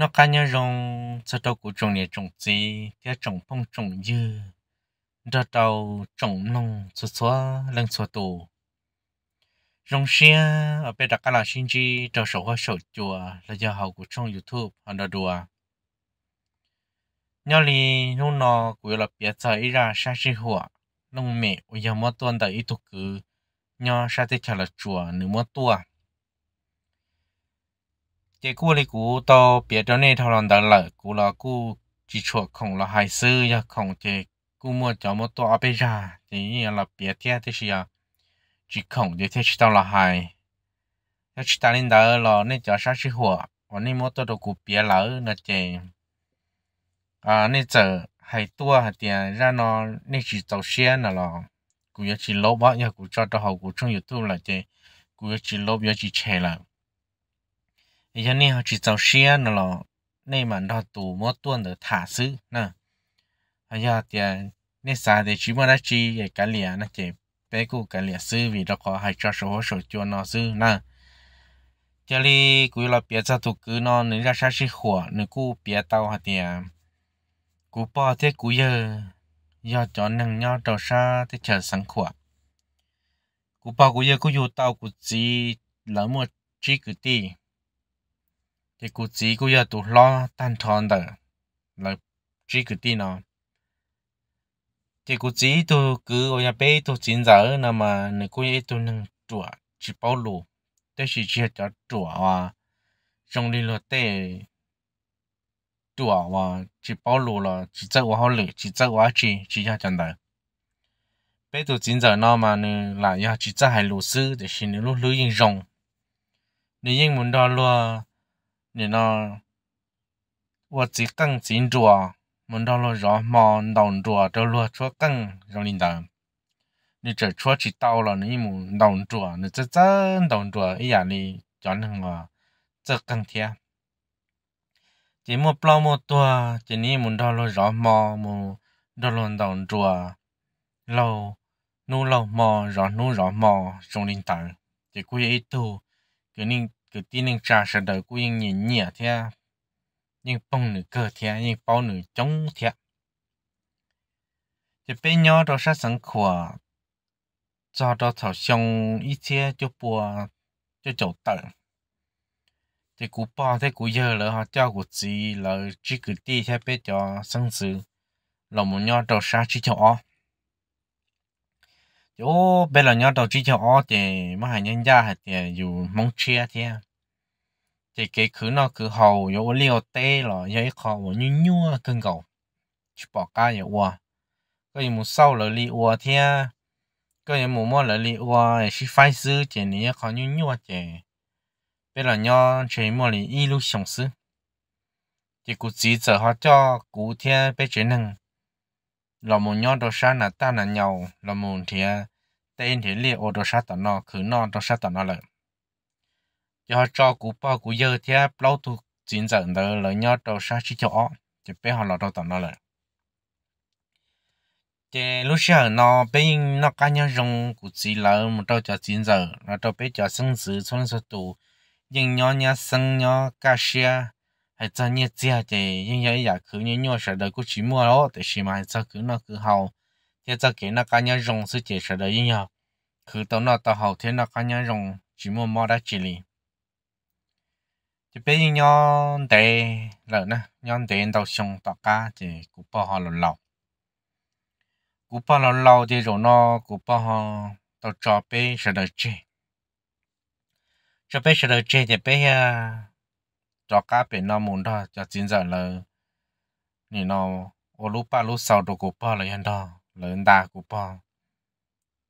nó cá nhân rong cho tàu của trồng này trồng gì cái trồng phong trồng dư ra tàu trồng nông xóa xóa lên xóa tù rong xe ở bên cái là sinh chi tàu sổ hoa sổ chùa là do hậu của trong youtube họ đã đùa nhau li nô nọ của là biết giờ ý ra sa chi hùa nông mẹ ở giờ mua tuần tại ý tục cứ nhau sa tết trả là chùa nửa mua tuần chỉ cú này cú to biết đó này thao lòng đã lỡ cú là cú chỉ chuột không là hải sư ya không chỉ cú mua cho một to bây giờ thì như là biết thế thế à chỉ không để thế chỉ tao là hải chỉ tao lên đó là nên cho sát chỉ hùa còn nên mua to đồ cú biết lỡ là chỉ à nên giờ hải tua hải tiền ra nó nên chỉ tàu xe là lo cú chỉ lỗ bao nhiêu cú cho tao hậu cú trong youtube là chỉ cú chỉ lỗ bao chỉ chè là giờ này họ chỉ tàu xe nó là này mà nó tù mua tuần được thả xứ nè bây giờ thì nên xa thì chỉ mua đã chỉ cái lìa nó chỉ bé cụ cái lìa xứ vì nó có hai cho số số cho nó xứ nè giờ đi cứ là bé cho tụ cứ nó nên ra sát xí khổ nên cụ bé tàu hả thì cụ bỏ thế cụ giờ giờ cho nâng nhau trò xa thế chờ sáng khổ cụ bỏ cụ giờ cụ dù tàu cụ gì lỡ một chỉ cứ tiền thì cô chỉ cô giờ tụ lo tan tròn đời là chỉ cái tin nó thì cô chỉ tụ cứ ở nhà bé tụ chín giờ nè mà nè cô ấy tụ nâng chùa chỉ bảo lù tới là chỉ cho chùa à trong đi lo tê chùa à chỉ bảo lù là chỉ chơi quá lử chỉ chơi quá chỉ chỉ cho chân đời bé tụ chín giờ nào mà nè là nhà chỉ chơi hai lù sư để xin nè lúc lưỡi rồng nè nhưng muốn đo lo 你那我只更紧着，门到了热忙动着，这路车更让领导。你这车去到了，你木动着，你这真动着，哎呀，你叫那个这更天。chỉ một bao một tua chỉ ni muốn đo lo rõ mò mù đo lo đồng chùa lâu nu lâu mò rõ nu rõ mò trong linh tạng chỉ quy ý cái ninh cứ tin nên trả sẽ đợi của yên nhẹ nhẹ thế à. nhưng bông nửa cơ thế à, nhưng bao nửa chống thế thì à. bên nhau đó sẽ sẵn khỏa cho đó thảo xong ít thế cho bùa cho chỗ tận thì cú bò thế cú giờ là họ cho của gì là chỉ cứ đi theo bé cho sẵn sự lòng một nhau đó sẽ chỉ cho yo bây giờ nhau đầu chỉ cho ó thì mà hai nhân gia thì dù mong chia thì à. thì cái cứ nó cứ hầu yo liều tê là yo khó mà nhu nhu cưng cầu chỉ bỏ cá yo qua cái một sau là li qua thì cái một mò là li qua thì phải giữ chỉ này khó nhu nhu thì bây giờ nhau chỉ mò là ít sống sự chỉ cứ chỉ chờ họ cho cụ thì à, bây giờ năng là một nhóm đồ sát là ta là nhau là một thì à, tên thì liệt ô đồ sát tao nó khử nó đồ sát tao nó lợi do cho cú bao cú dơ thì à, lâu tu chuyển dần đó là nhóm đồ sát chỉ chỗ chỉ biết họ là đồ tao nó lợi thì lúc xưa nó bên nó cá nhân dùng cú chỉ là một đồ cho chuyển dần là đồ biết cho sinh sự xuống số tù nhưng nhóm nhà sinh nhóm cá xe 还真热只的，因为也去年鸟舍的过去摸咯，但是嘛，这去那去后，这这给那个人用是介绍的，因为去到那到后天那个人用只摸摸在这里。这边鸟蛋了呢，鸟蛋到上大家这古巴哈了老，古巴了老的肉呢，古巴哈到这边是的这，这边是的这这边呀。cho cá bể nó muốn đó cho chính giờ là nè nó ô lúc ba lúc sau đồ của ba là yên đó là yên đa của ba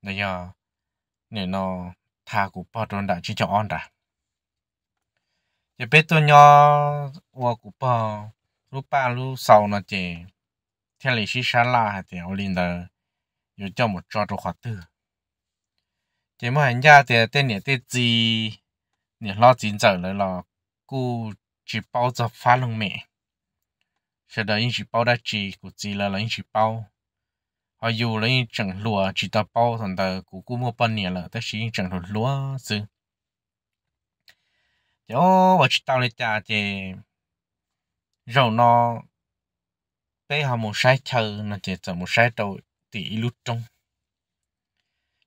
này giờ nè nó thà của ba rồi đã chỉ cho on đã chỉ biết tôi nhớ ô của ba lúc ba lúc sau nó chỉ theo lý sĩ sáng là thì ô linh đó yêu cho một trò đồ hoạt tử chỉ mà hành gia thì tên này tên gì nè lo chính giờ là lo cú chỉ bao giờ phá lưng mẹ sẽ đợi những chỉ bao đã chỉ của chị là lấy chỉ bao họ dù lấy chẳng lúa chỉ ta bao thằng tờ của cô mua bận nhỉ là tất nhiên chẳng lúa chứ chỗ và chỉ tao lấy cha thì rồi nó bé họ một sai chờ nó chỉ chờ một sai đầu tỷ lúc trong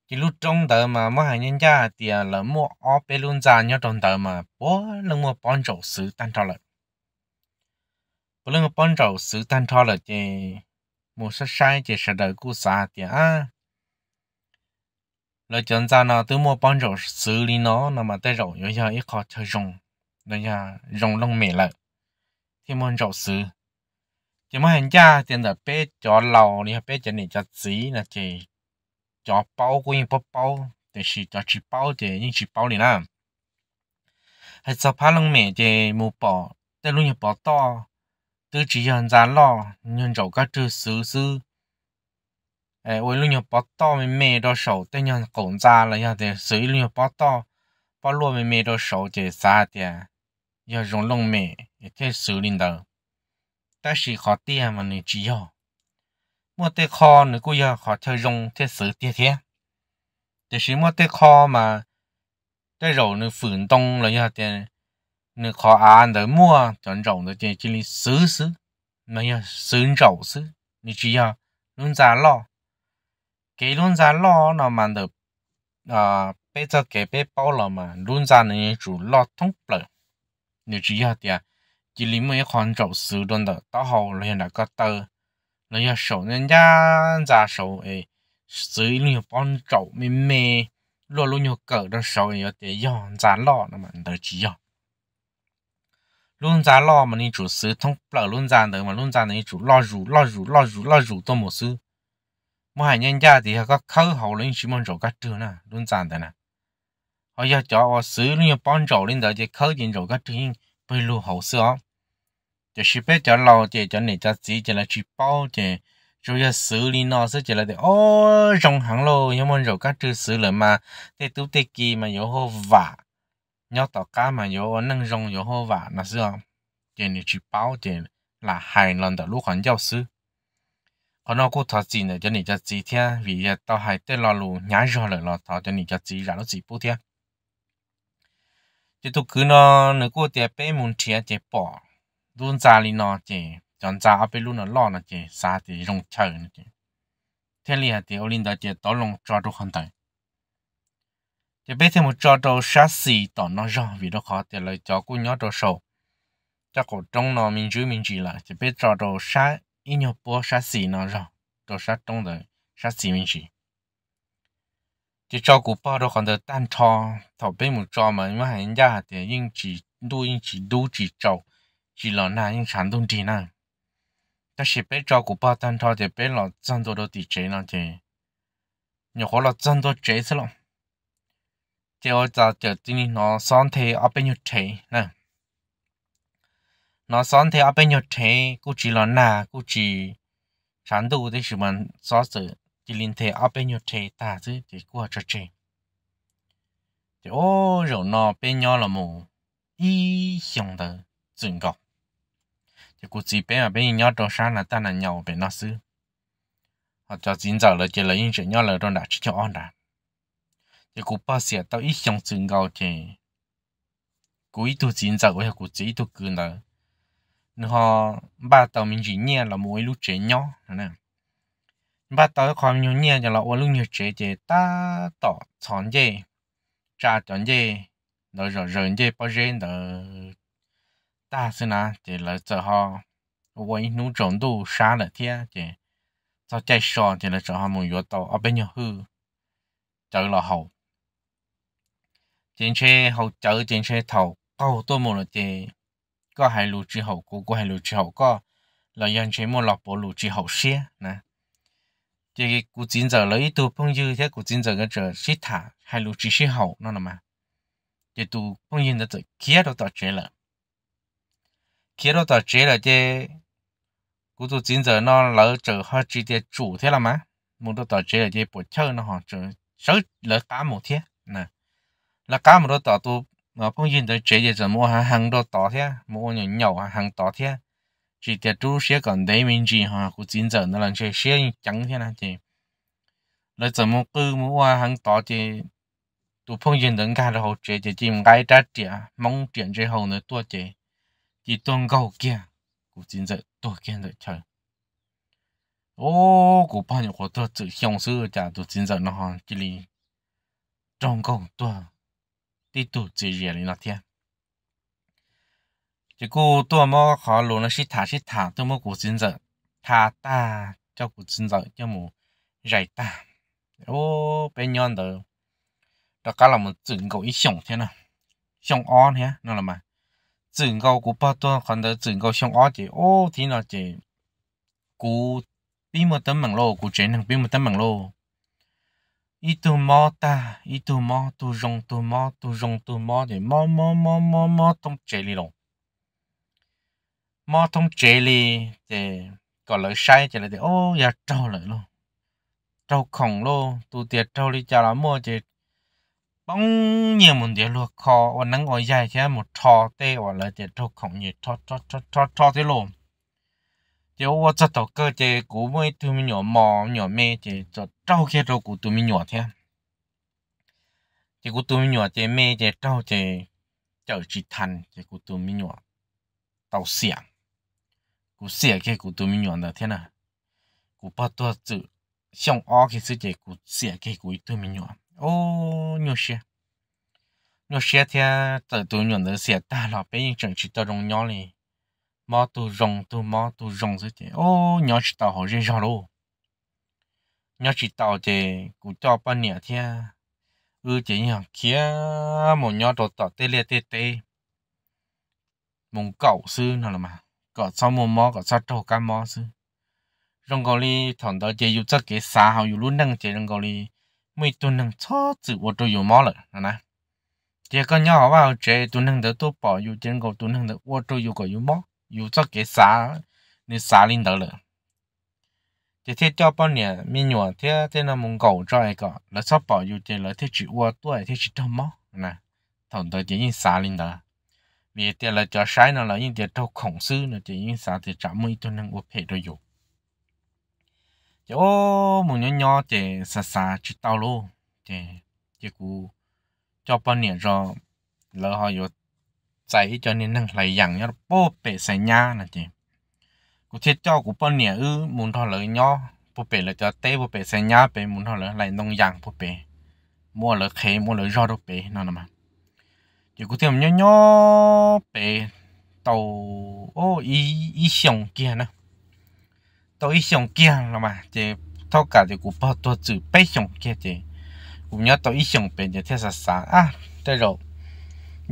chỉ lúc trong tờ mà mua hàng nhân gia thì là mua ở bên luôn ra nhau trong tờ mà bố là mua bán trầu sứ tan trò lợi bố là mua bán trầu sứ tan trò lợi thì mua sát sai thì sẽ đợi cú xa thì à là chúng ta nó từ mua bán trầu sứ lý nó nó mà tới rồi rồi giờ ít khó chơi rồng rồi giờ rồng lông mè lợi thì mua trầu sứ chỉ mua hàng gia thì là bé cho lầu đi bé cho này cho xí là chỉ cho bao của những bao bao để chỉ cho chỉ bao thì những chỉ bao này nè hay sao phá lông mẹ thì mua bỏ để luôn nhập bỏ to tư chỉ hiện ra lo nhân dầu các chữ xứ xứ ấy ôi luôn nhập bỏ to mẹ mẹ đó sầu để nhân cổng ra là nhà để xứ luôn nhập bỏ to bỏ luôn mẹ mẹ đó sầu để xa để giờ dùng lông mẹ để thế xứ lên đầu mà chỉ nhau mua tê kho nữa cô giờ họ chơi rong thế sự tia thế để xí mua tê kho mà tê rổ nữa phượng tông là giờ tiền nữa khó ăn à, để mua chọn rổ nữa tiền chỉ lý xứ xứ mà giờ xứ rổ xứ như chỉ giờ luôn giá lo cái luôn giá lo nó mà được à bây giờ cái bé bao là mà luôn giá này chủ lo thông lợi như chỉ giờ tiền à. chỉ lý mấy khoản rổ xứ đơn đó tao hầu là hiện đã có tờ 我要手人家咋手哎，谁你帮找妹妹，落路有狗的手要得要咋老那么得只要。luôn giá lo mà nên chủ sứ thông lỡ luôn giá nữa mà luôn giá này chủ lo rủ lo rủ lo rủ lo rủ tôi một sứ mà hai nhân gia thì có khâu hậu lên chỉ mong chỗ các trường nè luôn giá nè họ giờ cho họ sứ luôn bao chỗ lên đó thì khâu tiền chỗ các trường hậu sứ 就是被叫老姐叫你家姐叫来去包姐，主要 xử 理 nó sẽ chỉ là để ô rong hàng lô nhưng mà rồi các thứ xử lý mà để tu tê mà yếu hô vả nhau tỏ cá mà yếu nâng rong yếu hô vả là sao chỉ là chỉ bao chỉ là hài lòng đó lúc còn giáo còn nó cũng thật gì cho nên cho gì thế vì tao hay tên lo lù nhá rồi là lo thọ cho nên cho gì ra nó gì bút thế chỉ tôi cứ nó nó cũng để bé muốn chia chỉ bỏ luôn già li nó chị chọn già ở luôn nó lo nó chị xa thì rong chờ nó chị thế liền thì ông linh đã chị tỏ lòng cho đồ không tới chị biết thêm một cho đồ sát xì tỏ nó rõ vì đó khó thì lời cho cô nhớ đồ sầu cho cổ trong nó mình giữ mình chỉ là chỉ biết cho đồ sát ít nhiều bố sát xì nó rõ đồ sát trong rồi sát xì mình chỉ chỉ cho cụ bao đồ còn được tan cho thọ bên một cho mà mà hành gia thì nhưng chỉ đu nhưng chỉ đu chỉ trầu chỉ là na những sản đông tiền na ta sẽ bé cho của ba tan thôi thì bé là chân đồ đồ tỷ chế nó thì nhiều khó là chân đồ chế thế lắm thì ở giờ giờ tin nó son thế ở bên nhau thế nè nó sáng thế ở bên nhau thế cũng chỉ là na cũng chỉ sản đồ thì chỉ mình so sự chỉ liên thế ở bên nhau thế ta chứ thì qua cho chế thì ô rồi nó bên nhau là mù ý 想的准高。chỉ cụ bé mà bé nhỏ trâu sáng là ta là nhau bé nó xứ họ cho dính dầu là chỉ lấy những chuyện nhỏ là trong chỉ cho on đã chỉ cụ ba xẻ tao ít trong sừng gạo thì cụ ít tu dính dầu hay chỉ tu cứ là nó ba tàu mình chỉ là mỗi lúc trẻ nhỏ ba tàu khó mình nhẹ là mỗi lúc nhiều trẻ thì ta tỏ chọn gì cha chọn gì rồi rồi rồi gì bao giờ 但是呢，这了之后，我一弄中毒杀了天，这早再说这了之后没遇到，啊别人后走了后，进去后走进去头高多么了这，个还路之后，个个还路之后个，了人全部落波路之后些呢。这个古今者了，一度朋友些古今者个这是他还路之后，那了嘛，这都朋友的这其他都到这了。kia đó ta chế là chế cú tu chính giờ nó lỡ trở hơi chỉ để chủ thế là má muốn tôi tỏ chế là chế bộ chơi nó họ trở sớ lỡ cá một thế nè là cá một đó tỏ tu mà phong duyên tới chế mua hàng hàng đó tỏ mua nhỏ nhỏ hàng tỏ thế chỉ để tu sẽ còn đấy mình gì họ cú chính giờ nó là chơi sẽ chẳng thế là lỡ giờ mua cứ mua hàng tỏ thì tu phong duyên tới cả là họ chế chế chim cái trát trẻ mong chuyện chơi hậu nữa tua chế thì tuần gầu kia cũng chính dạy tôi kia dạy trời ô cũng bao nhiêu của tôi tự hiểu sự trả tôi chính dạy nó chỉ lì trong gầu tôi thì tôi chỉ dạy nó thiên chỉ cô tôi mà khó luôn là sĩ thả sĩ thả tôi mà cũng chính dạy thả ta cho cũng chính dạy cho mù dạy ta ô bên nhon đó đó cả là một chuyện cậu ý sống thế nào sống on thế nó là mà 整个古巴顿看到整个像阿姐哦天哪姐，古比么等门咯，古真能比么等门咯。一头猫蛋，一头猫，都绒头猫，都绒头猫的猫猫猫猫猫通这里咯，猫通这里的搞了晒这里的哦也招来咯，招空咯，都得招里家了么这 ông nhiều một điều luộc khó và nắng ngồi dài thế một trò tê và lời để trâu không nhiệt trò trò trò trò trò thế luôn. chỉ ô cho tàu cơ chế cú mới tụi mình nhỏ mò nhỏ mê chỉ cho trâu kia trâu của tụi mình nhỏ thế chỉ của tụi mình nhỏ chỉ mê chỉ trâu chỉ chở chỉ thành chỉ của tụi mình nhỏ tàu xẻng cú xẻng kia của tụi mình nhỏ là thế nào cú bắt tua chữ xong o kia sự chỉ cú xẻng cái của tụi mình nhỏ ô nhiều xe nhiều xe thì tự tụ nhiều nữa xe ta là bây giờ chẳng chỉ tao rong nhỏ này mà tụ rong tụ mà rồi thì ô nhỏ chỉ tao hỏi riêng rồi nhỏ chỉ tao thì cũng cho bao nhiêu thì ư à, chỉ ừ nhỏ kia một nhỏ đồ tao tê liệt tê tê mong cậu nào mà cậu sau mua mò cậu sau trâu cá mò sư rong gò li thằng đó chỉ dùng cái xà hào dùng luôn năng chỉ mấy tuần nâng cho chữ vô tu yêu mỏ lợ nè chỉ có nhỏ vào chế tuần nâng đỡ tu bỏ yêu chân cầu tu nâng đỡ vô tu yêu cầu yêu mỏ yêu cho cái xá nên xá lên đỡ lợ chỉ thế cho bao nhiêu mi nhỏ thế thế là mông cầu cho ai cả là cho bỏ yêu chân là thế chỉ vô tuổi thế chỉ trong mỏ nè thằng đỡ chỉ như xá lên đỡ vì thế là cho sai nó là những cái thâu khổng sư nó chỉ như xá thì chả mấy tu nâng vô phê đỡ yêu yo một nhỏ nhỏ để xa xa chỉ tao lô để để cú cho bao nhiêu rồi lỡ họ yo chạy cho nên năng lấy dặn nhá bố bể xảy nhà nè chị cú thiết cho cú bao nhiêu ư muốn thọ lỡ nhỏ bố bể là cho té bố bể xảy nha bể muốn thọ lỡ lại nông dặn bố bể mua lỡ khé mua lỡ rau đâu bể nó nè mà chỉ có thêm nhỏ nhỏ bể tàu ô ý ý xong kia nè tôi xong kia là mà thì thâu cả thì cũng bao tôi chữ bảy xong kia thì cũng nhớ tôi xong bên thì thế là sáng à thế rồi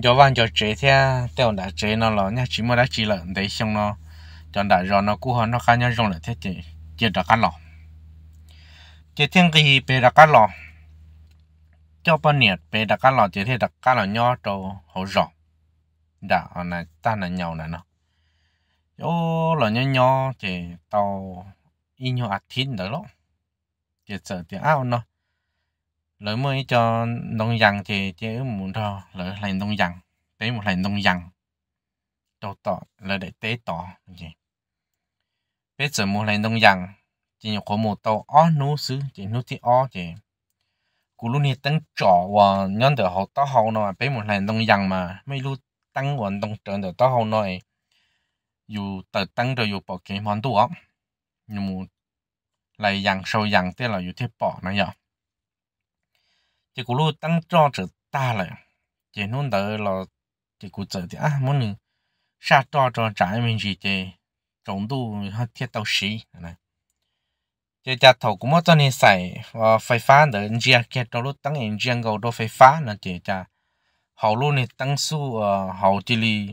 cho văn cho chế thế theo đã chế nó rồi, nhá chỉ mới đã chỉ lợn đấy xong nó cho đã rồi nó cũng hơn nó khá nhá rồi là thế thì chỉ đã cắt lọ chỉ thiên kỳ bề đã cắt lọ cho bao nhiêu bề đã cắt lọ chỉ thế đã cắt lọ nhỏ trâu hậu rọ đã ở này ta là nhau này nó yo là nho nho chỉ tàu y nhau ạt thiên đó lắm chỉ sợ tiếng ao nó lỡ mới cho nông dân thì chỉ muốn thôi, lỡ lại nông dân tế một lần nông dân đầu tỏ là để tế tỏ gì bây giờ một lần nông dân chỉ có một tàu ó nô xứ chỉ nô thì ó chỉ cú lúc này tăng trọ và nhân được học tao học nó bây một lần nông dân mà mấy lúc tăng vận động trở được tao học nói dù tự tăng rồi dù bỏ cái món tủ nhưng mà lại dặn sâu dặn thế là dù thế bỏ nó nhở chỉ cú lu tăng cho chữ ta lại chỉ nôn là chỉ cú chữ thì à muốn nữa sa cho cho trái mình gì chỉ trồng tu thiết tao xí này chỉ chặt thầu cũng mất cho nên xài ờ, phải phá đỡ energy kia cho lúc tăng energy gầu đô phải phá là chỉ chặt hậu luôn này tăng su ờ, hậu chỉ li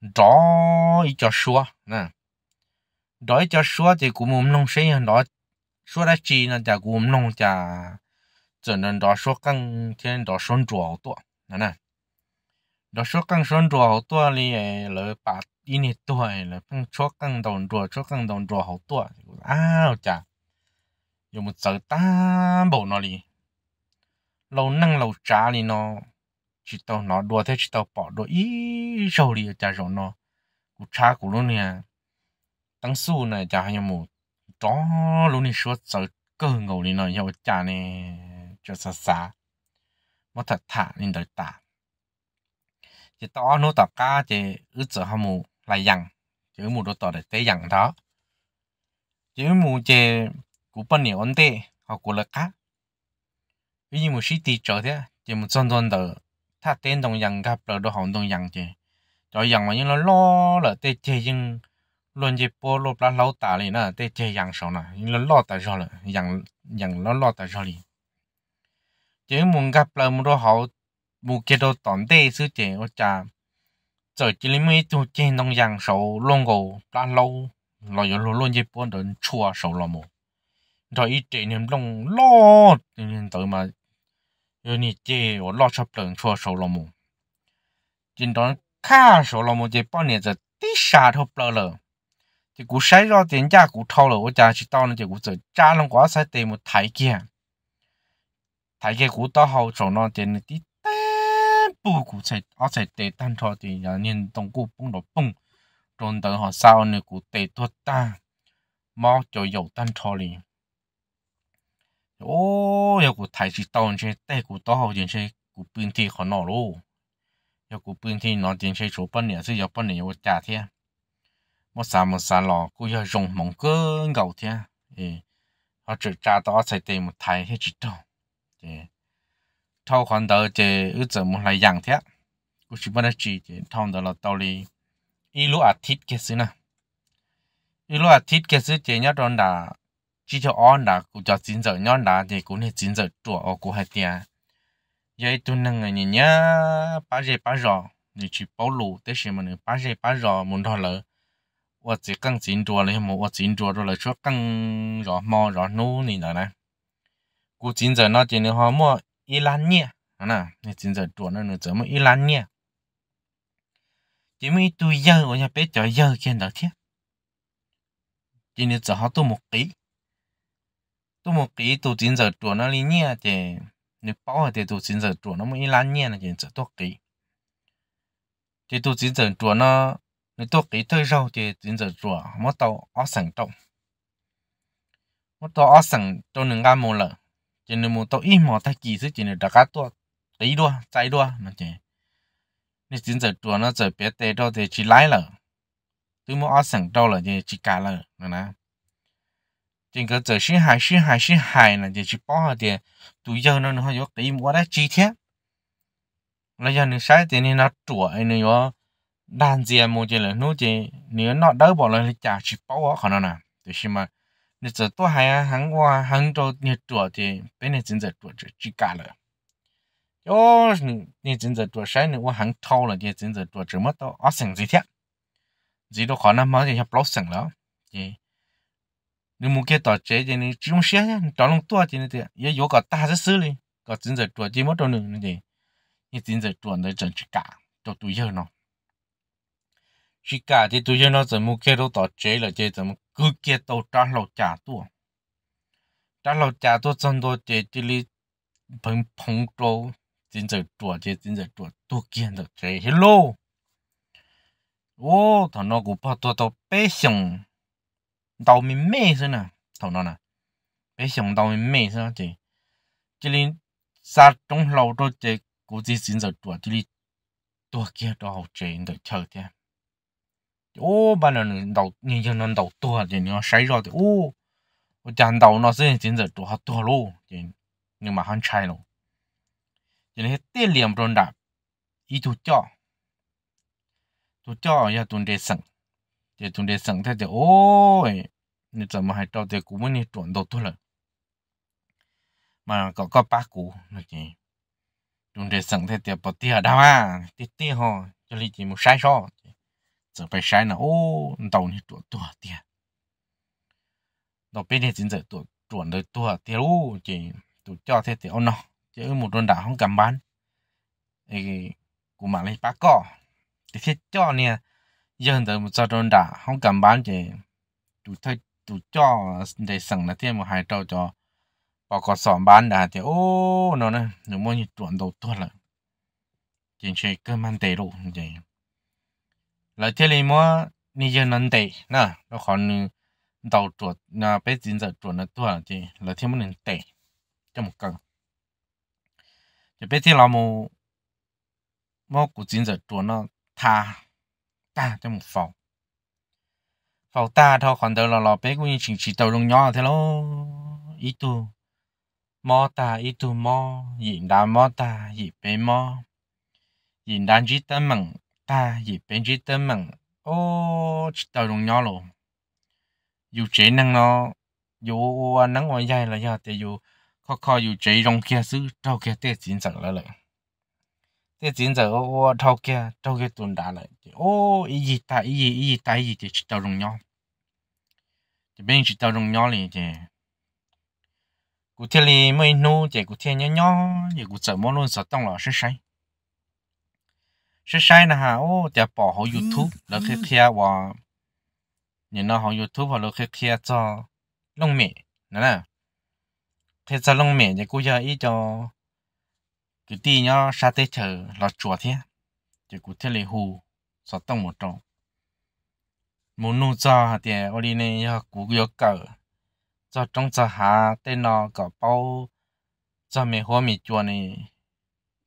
đó ý cho xua nè đó ý cho xua ờ, thì cũng muốn nông sinh đó xua đã chi là chả cũng nông chả cho nên đó xua căng thiên đó xuân chùa hậu tuệ nè nè đó xua căng xuân chùa hậu tuệ thì là bà in thì tuổi là căng xua căng đồng chùa xua căng đồng chùa hậu tuệ à chả dùng một sợi tam bộ nó đi lâu năng lâu trả thì nó chỉ tao nó đua thế chỉ tao bỏ đua ít sâu đi chả rồi nó cú cha cú luôn nè tăng su này chả hay mù chó luôn đi suốt sợ cơ ngầu đi nó nhau chả nè cho xa xa mà thật thả nên đời tả chỉ tao nó tập cá chỉ ướt sợ hâm mù lại dặn chỉ mù đồ tao để tế dặn đó chỉ mù chỉ cú bên nhiều ổn tệ họ cú là cá ví dụ một sĩ tì trở thế chỉ một chân chân đời 他电动人甲了都行动人者，就人嘛因了老了得接应论只波落啦老大哩呢，得接人少呢，因了老大少了，人人了老大少哩。chỉ muốn gặp là một đồ hậu một cái đồ tổn tệ sư trẻ ở trà giờ chỉ lấy mấy chỗ trên nông giang sầu luôn gồ đã lâu lo yếu luôn luôn dịp buồn đến chua sầu lo mồ rồi ít trẻ niệm lòng lo nên tới mà 有你姐我老吃冷车手了么？今朝看手了么？这半年子地啥都不了，这股晒热天家股炒了，我家去到了这股子，家人瓜晒得么太干，太干股到后走那点的地单不股才而且得单炒的，然后你东股蹦到蹦，中等和少那股得多单，猫就有单炒哩。ô yêu cụ thầy chỉ tàu chơi tay cụ to hậu dân chơi cụ thì khó nọ luôn yêu cụ thì nó dân chơi số này chứ yêu bận này yêu trả thế một sa một sa lò cụ yêu dùng mong cơ ngầu thế ừ họ chỉ trả đó sai tiền một thầy chỉ tàu ừ thâu khoản đó thì ước giờ một lại dạng thế cụ chỉ bận chỉ thì thâu đó là tàu đi ít lúc à thít cái gì nè ít lúc à thít cái gì thì nhớ đón chỉ cho on đã cũng cho chín giờ nhon đã thì cũng là chín giờ tuổi ở cũng hay tiền vậy tôi nâng người nhá ba giờ ba giờ thì chỉ bảo lù tới xem mình ba giờ ba giờ muốn thôi lỡ 我只更紧着了，么我紧着着了，说更热么热努你了呢？古紧着那今的话么一两年，啊那你紧着着那能怎么一两年？因为都要我要别叫要见到天，今天只好都没给。tôi một cái tôi chính giờ chuột nó lên nhẹ thì nếu bao thì tôi chính giờ chuột nó mới lan nhẹ là chỉ giờ tôi cái thì tôi chính giờ nó nếu tôi cái tôi rau thì chính giờ chuột mất tàu ở sẵn trong mất tàu ở trong những cái mồ lợ chỉ nếu một tàu ít mỏ ta kỳ sức chỉ nếu đã cá tôi tí đua chạy đua mà chỉ nếu chính giờ chuột nó giờ bé tê đâu thì chỉ lái lợ tôi muốn ở sẵn đâu là chỉ cả lợ nè 整个这些还是还是海呢，就是包的，都要那的话要给我来几天，那要你晒的你那做你要烂子么子了，那这你那都包了，你家去包啊可能呢，就是嘛，你这多还啊，韩国啊，杭州你做的，别人真在做这几干了。哟，你你真在做啥呢？我还超了，你真在做这么多，啊，省几天，这都可能没这些不省了，对。你冇给到这点呢，只用些呀，找弄多点的，也有个大的事哩，个真在做这么多呢的，你真在做那真是干，做对样呢。是干的对样呢，怎么给到到这了？这怎么够给到长老家多？长老家多真多这这里碰碰着，真在做这真在做，都见到这些喽。哦，他那个把多到百姓。đầu mình mê thế nè thầu nó nè bé xong đầu mình mê thế chứ chỉ là sa trong lâu rồi chứ cũng chỉ xin tuổi chỉ là tuổi kia đó học chơi được chơi thế ô bà là đầu nhìn cho đầu tuổi thì nó rồi thì ô đầu nó sẽ xin giờ tuổi học tuổi luôn chứ mà hắn trai luôn cho nên tiền liềm rồi đã ý tôi cho tôi cho là tôi để 这从这生态就哦，你怎么还到这股么你转到多了？mà có có ba cú nó chỉ chúng để sẵn thế tiệp bỏ tia đau à tia tia ho cho nên chỉ một sai so giờ phải sai là ô đầu này tuổi tuổi tia đầu bên này chính giờ tuổi tuổi đời tuổi tia lu tụi cho thế thì ông nó chứ một đồn đảo không cầm bán ấy của mà lấy ba cỏ thì thế cho giờ hiện tại một sao trôn đã không cầm bán gì đủ thấy đủ cho để sẵn là thêm một hai trâu cho bỏ có sọ bán đã thì ô nó nè nó muốn chuẩn đầu tuột là chính trị cơ man tệ đủ như vậy là thế này mà như giờ nắn tệ nè nó còn đầu chuột là bé dính giờ chuột nó tuột thì là thêm một nền tệ cho một cân chỉ bé thì là một một cú dính giờ chuột nó thà ta cho một phòng phòng ta thôi còn đâu là lò bếp cũng như chỉ chỉ tàu đông nhỏ thế lo ý tu mò ta ý tu mò nhìn đá mò ta nhìn bé mò nhìn đá chỉ tâm mừng ta nhìn bé chỉ tâm mừng ô chỉ tàu đông nhỏ luôn dù chế năng nó dù năng ngoài dài là giờ thì dù khó khó dù chế trong kia xứ trong kia tết chính sẵn là lợi 这今早我我头家头家蹲大了，哦，一一大一一一大一就去到中央，这边去到中央里的，古天里没弄，这古天娘娘也古怎么弄？咋当了是谁？是谁呢？哈，哦，这包好 YouTube，那开开我，你那好 YouTube 那开开做弄面，那那，开做弄面，这估计一种。cái ti nhá sa tế chờ là chùa thế chỉ cụ thế lệ hù sợ tông một trâu muốn nuôi cho thì ở đây này nhá cụ yêu cầu cho trong cho hà tên nó có bao cho mẹ hoa mẹ chùa này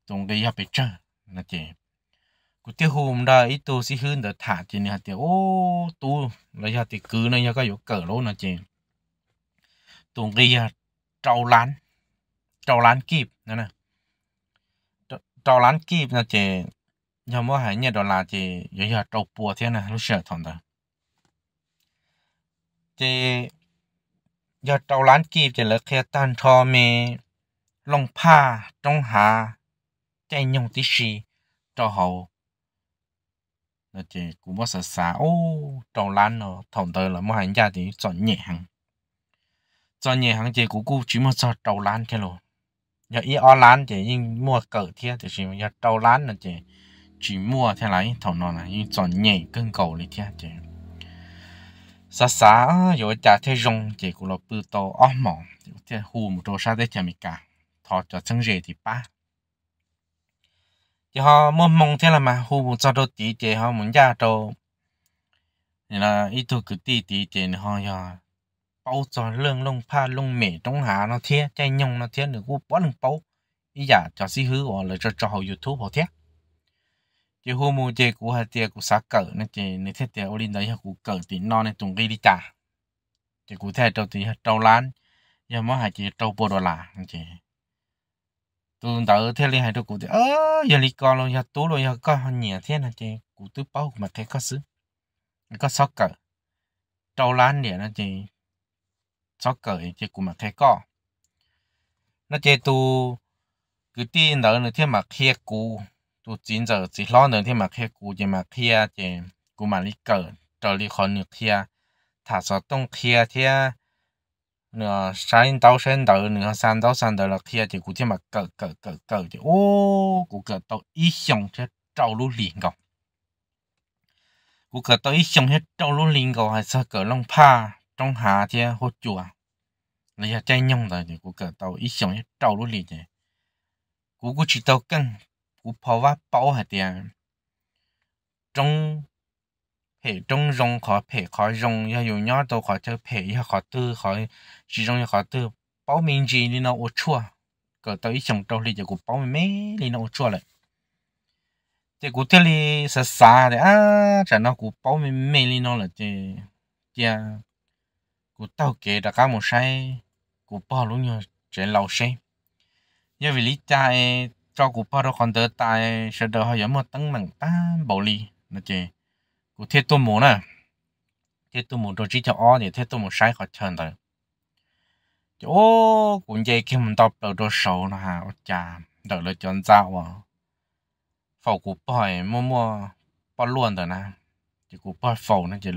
trong cái học bị chơi là chị cụ tiêu hôm đó ít tu sĩ hơn đỡ thả chị này thì ô tu là giờ thì cứ này giờ có yêu cầu luôn là chị trong đây trâu lán trâu lán kịp nè nè trâu lán kịp là chỉ giờ mỗi hai nhà đó là giờ giờ trâu bùa thế này lúc sợ thằng đó chỉ giờ trâu lán kịp chỉ là khi tan thò mì lòng pa trong hà chạy nhung tí xì cho hậu là chỉ cũng mất sợ trâu lán nó thằng đó là mỗi hai nhà thì chọn nhẹ hàng chọn nhẹ hàng chỉ cũng cũng chỉ một sợ trâu lán thế rồi giờ y o lán chỉ nhưng mua cỡ thiệt thì chỉ giờ trâu lán là chỉ chỉ mua thế này thầu nó là nhưng chọn nhẹ cân cầu này thiệt chỉ xa xa rồi trả thế rong chỉ của nó bự to óm mỏ thế hù một đồ sao để chả mì cả thọ cho chân rể thì ba thì họ mong mong thế là mà hù một cho đồ tí chỉ họ muốn ra đồ nên là ít thôi cứ tí tí chỉ họ giờ bao giờ lương lông pha lông mẹ trong hà nó thế chạy nhông nó thế được cũng bỏ đừng bao ý giả cho xí hứ của là cho cho họ youtube họ thế chỉ hôm mua chơi của hà chơi của xã cỡ nó chỉ nên thế chơi olin đấy của cỡ thì no nên tung đi đi trả chỉ của thể trâu thì trâu lán giờ mới hai chị trâu bồ đồ là chị tôi đỡ thế liên hai đứa cụ thì ơ giờ đi con luôn giờ tú luôn giờ con nhiều thế là chị cụ tứ bao mà cái có xứ có sót cỡ trâu lán để nó chị cho cởi chỉ của mà khai co nó chế tu cứ tin đó nữa thì mà khai cú tu chín giờ chỉ lo nữa thì mà khai cú chỉ mà khai chỉ của mà đi cởi trở đi khỏi nước khai thả sợ tông khai thì nữa sáng đầu sáng đầu nữa sáng đầu sáng đầu là khai chỉ của thì mà cởi cởi cởi cởi thì ô của cởi tàu ý xong thì trâu lũ liền gọng của cởi tàu ý xong hết trâu lũ liền gọng hay sao cởi long pa trong hạ thì hỗ trợ lấy ra trái nhông rồi thì cũng cỡ tàu ít sống nhất trâu luôn liền này cũng cũng chỉ tàu cân cũng phá vá bảo hạt tiền trong hệ trong rong khó hệ khó rong ya dùng nhỏ tàu khó chơi hệ ya khó tư khó chỉ rong ya khó tư bao mình gì đi nó ô chua cỡ tàu ít sống trâu liền thì cũng bảo mình mấy đi nó ô chua lại thì cũng thế li sa sa thì à chả nó cũng bảo mình mấy đi nó là thì thì cú tàu kể đã cá một say cú bỏ luôn nhau trên lầu xe giờ vì lý cha e, cho cú bỏ đâu còn tới tại sẽ đỡ hay giống một tấn mảng ta bảo lý nó chị cú thiết tôi muốn à thiết tôi muốn đồ chỉ cho o thì thiết tôi muốn sai khỏi chân rồi chỗ cũng vậy khi mình đọc đầu đồ sầu nó hà ôi chà đợi lời chọn dao à phẩu cú bỏ mua mua bỏ luôn rồi nè chỉ cú bỏ phẩu nó chỉ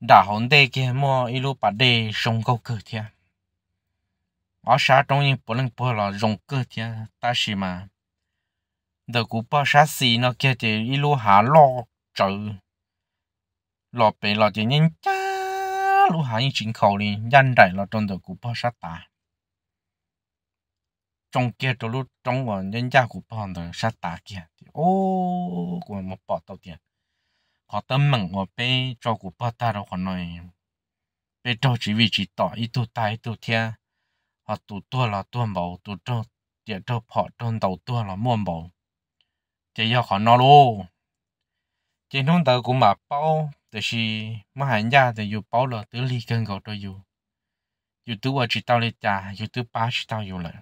đã hồn đề kia mua ilu bà đề rong câu cơ thia ở xã trong những bộ lăng bộ là rong cơ thia ta xì mà đợt cú bà xã xì nó kia thì ilu hà lo trời lo bể lo chỉ nhân cha lu hà những chính khẩu đi nhân đại lo trong đợt cú bà xã ta trong kia trong lúc trong còn nhân gia cú bà đợt xã ta kia ô của một bỏ tàu tiền có tâm mừng họ bé cho cụ ba ta đâu họ nói bé cho chỉ vì chỉ tỏ ý tu ta ý tu thia họ tu tua là tu bảo tu cho địa cho họ trong đầu tua là muôn bảo chỉ do họ nó luôn chỉ nông tờ cũng mà bao thì chỉ mà hành gia thì dù bao là tứ ly cân cầu cho dù dù tứ ở chỉ tao lấy trà dù tứ ba chỉ tao dù lại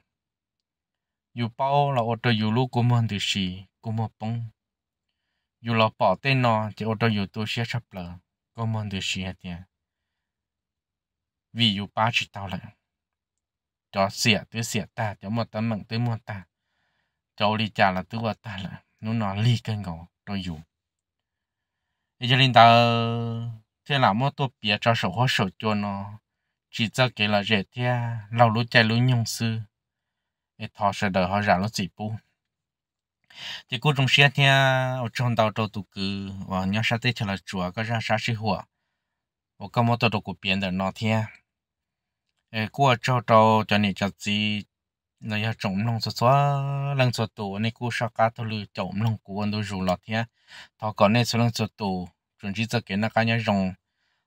dù bao là ở cho dù lúc của mình thì chỉ của mình bông dù là bỏ tên nó thì ô tô dù tôi sẽ chấp lờ có mong được xe hết vì dù ba chỉ tao lại cho xe tôi xe ta cho một tấm mạng tôi mua ta cho đi trả là tôi vào ta là, nó nó ly cái ngầu tôi dù bây cho linh ta thế là mua tôi bịa cho sổ hóa sổ cho nó chỉ cho cái là rẻ thia lâu lũ chạy lũ nhung sư họ 一套是的，好像了几部。thì cô trong xe thì ở trong đầu đầu tụ cứ và nhớ sát tết là chùa có ra sát sĩ hùa và có một tụ tụ của biển đời nó thì cô ở cho đầu cho nên cho gì nó giờ trồng lông số số lông số tụ này cô sao cá thôi lư trồng lông của anh tôi rủ lọt thì thọ còn này số lông số tụ chuẩn chỉ cho cái nó cá nhớ rồng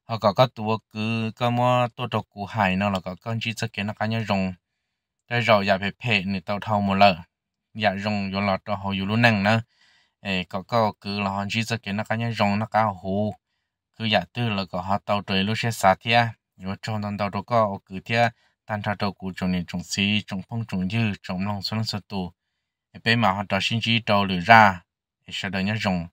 họ có các tụ cứ có mua tụ tụ của hải nó là có con chỉ cho cái nó cá nhớ rồng cái rồi giờ phải phải, người tàu thâu một lần dạ rong yo lo cho hồ yo lu năng na, ê có có cứ là họ chỉ cho cái nó cái nhá rong nó cá hồ cứ dạ tư là có họ tàu trời lu xe sát thia yo trong đàn tàu đó có cứ thia tan tra tàu cụ trong này trong xí trong phong trong dư trong lòng xuân xuất tu bên mà họ cho sinh chỉ tàu lửa ra sẽ đợi nhá rong